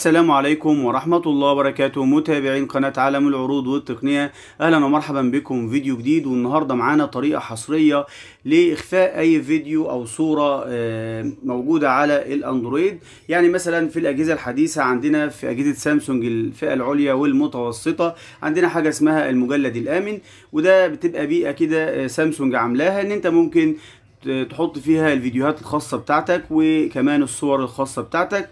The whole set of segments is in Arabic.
السلام عليكم ورحمة الله وبركاته متابعين قناة عالم العروض والتقنية أهلا ومرحبا بكم فيديو جديد والنهاردة معانا طريقة حصرية لإخفاء أي فيديو أو صورة آه، موجودة على الأندرويد يعني مثلا في الأجهزة الحديثة عندنا في أجهزة سامسونج الفئة العليا والمتوسطة عندنا حاجة اسمها المجلد الآمن وده بتبقى بيئة كده آه، سامسونج عاملاها إن أنت ممكن تحط فيها الفيديوهات الخاصة بتاعتك وكمان الصور الخاصة بتاعتك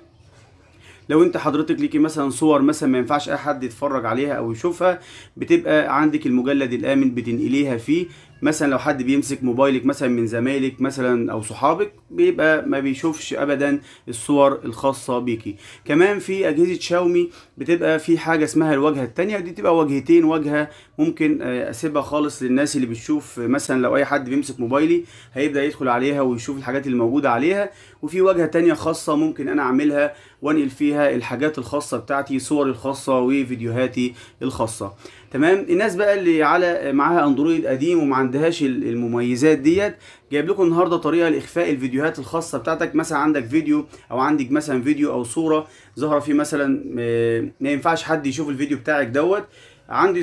لو انت حضرتك ليكي مثلا صور مثلا ما ينفعش اي حد يتفرج عليها او يشوفها بتبقى عندك المجلد الامن بتنقليها فيه مثلا لو حد بيمسك موبايلك مثلا من زمايلك مثلا او صحابك بيبقى ما بيشوفش ابدا الصور الخاصه بيكي كمان في اجهزه شاومي بتبقى في حاجه اسمها الواجهه الثانيه دي بتبقى واجهتين واجهه ممكن اسيبها خالص للناس اللي بتشوف مثلا لو اي حد بيمسك موبايلي هيبدا يدخل عليها ويشوف الحاجات اللي موجوده عليها وفي واجهه تانية خاصه ممكن انا اعملها وانقل فيها الحاجات الخاصه بتاعتي صوري الخاصه وفيديوهاتي الخاصه تمام الناس بقى اللي على معاها اندرويد قديم وما عندهاش المميزات ديت جايب لكم النهارده طريقه لاخفاء الفيديوهات الخاصه بتاعتك مثلا عندك فيديو او عندك مثلا فيديو او صوره ظاهره فيه مثلا آه، ما ينفعش حد يشوف الفيديو بتاعك دوت عندي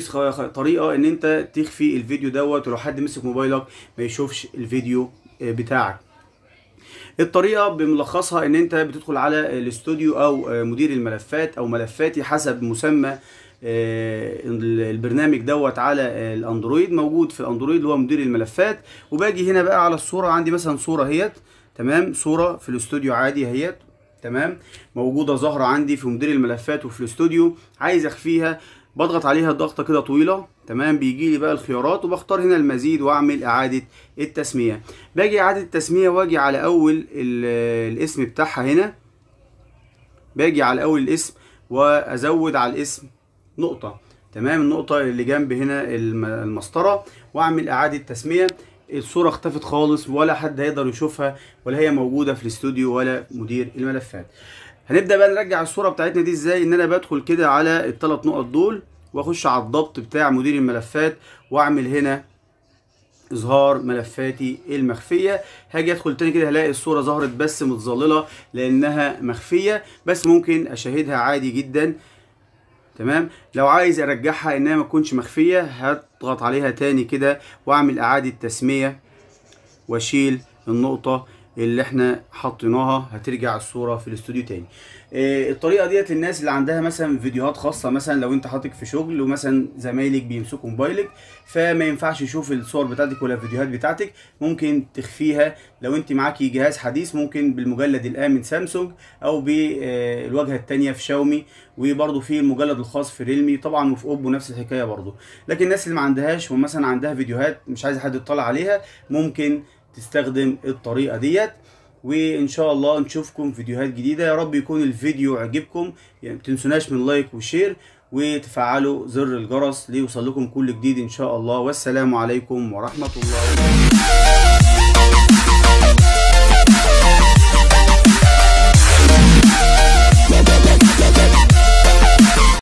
طريقه ان انت تخفي الفيديو دوت ولو حد مسك موبايلك ما يشوفش الفيديو آه، بتاعك الطريقه بملخصها ان انت بتدخل على الاستوديو او آه، مدير الملفات او ملفاتي حسب مسمى آه، البرنامج دوت على الاندرويد موجود في الاندرويد اللي هو مدير الملفات وباجي هنا بقى على الصوره عندي مثلا صوره اهيت تمام صوره في الاستوديو عادي اهيت تمام موجوده ظاهره عندي في مدير الملفات وفي الاستوديو عايز اخفيها بضغط عليها ضغطه كده طويله تمام بيجي لي بقى الخيارات وبختار هنا المزيد واعمل اعاده التسميه باجي اعاده التسميه واجي على اول الاسم بتاعها هنا باجي على اول الاسم وازود على الاسم نقطة تمام النقطة اللي جنب هنا المسطرة واعمل اعادة تسمية الصورة اختفت خالص ولا حد هيقدر يشوفها ولا هي موجودة في الاستوديو ولا مدير الملفات هنبدأ بقى نرجع الصورة بتاعتنا دي ازاي ان انا بدخل كده على التلات نقط دول واخش على الضبط بتاع مدير الملفات واعمل هنا اظهار ملفاتي المخفيه هاجي ادخل تاني كده هلاقي الصوره ظهرت بس متظلله لانها مخفيه بس ممكن اشاهدها عادي جدا تمام لو عايز ارجعها انها ما تكونش مخفيه هضغط عليها تاني كده واعمل اعاده تسميه واشيل النقطه اللي احنا حطيناها هترجع الصوره في الاستوديو تاني آه، الطريقه ديت للناس اللي عندها مثلا فيديوهات خاصه مثلا لو انت حاطط في شغل ومثلا زمايلك بيمسكوا موبايلك فما ينفعش يشوف الصور بتاعتك ولا الفيديوهات بتاعتك ممكن تخفيها لو انت معاكي جهاز حديث ممكن بالمجلد الامن سامسونج او بالواجهه الثانيه في شاومي وبرده في المجلد الخاص في ريلمي طبعا وفي اوبو نفس الحكايه برده لكن الناس اللي ما عندهاش ومثلا عندها فيديوهات مش عايز حد يطلع عليها ممكن تستخدم الطريقة ديت وان شاء الله نشوفكم فيديوهات جديدة يا رب يكون الفيديو عجبكم يعني متنسوناش من لايك وشير وتفعلوا زر الجرس ليوصل لكم كل جديد ان شاء الله والسلام عليكم ورحمة الله وبركاته